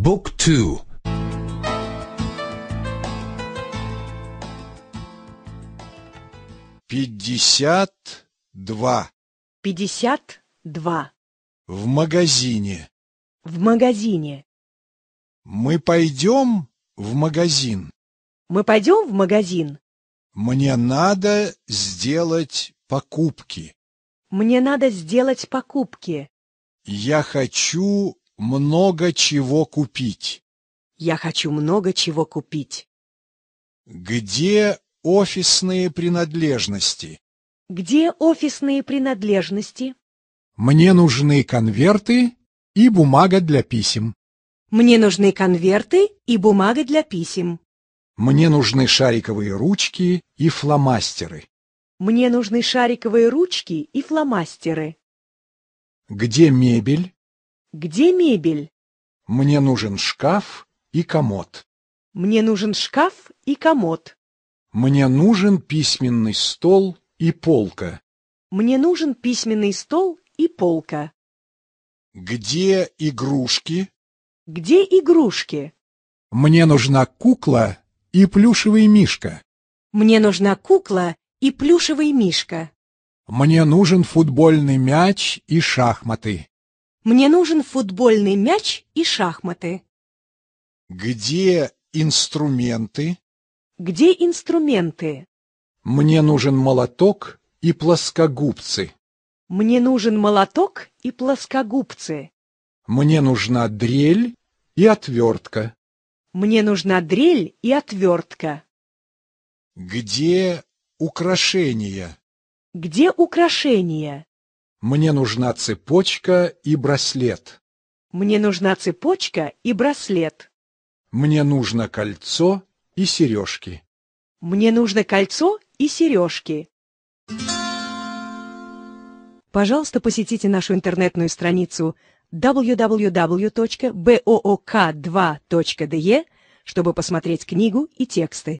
Book 2 Пятьдесят два. Пятьдесят два. В магазине. В магазине. Мы пойдем в магазин. Мы пойдем в магазин. Мне надо сделать покупки. Мне надо сделать покупки. Я хочу много чего купить. Я хочу много чего купить. Где офисные принадлежности? Где офисные принадлежности? Мне нужны конверты и бумага для писем. Мне нужны конверты и бумага для писем. Мне нужны шариковые ручки и фломастеры. Мне нужны шариковые ручки и фломастеры. Где мебель? Где мебель? Мне нужен шкаф и комод. Мне нужен шкаф и комод. Мне нужен письменный стол и полка. Мне нужен письменный стол и полка. Где игрушки? Где игрушки? Мне нужна кукла и плюшевый мишка. Мне нужна кукла и плюшевый мишка. Мне нужен футбольный мяч и шахматы. Мне нужен футбольный мяч и шахматы. Где инструменты? Где инструменты? Мне нужен молоток и плоскогубцы. Мне нужен молоток и плоскогубцы. Мне нужна дрель и отвертка. Мне нужна дрель и отвертка. Где украшения? Где украшения? Мне нужна цепочка и браслет. Мне нужна цепочка и браслет. Мне нужно кольцо и сережки. Мне нужно кольцо и сережки. Пожалуйста, посетите нашу интернетную страницу www.book2.de, чтобы посмотреть книгу и тексты.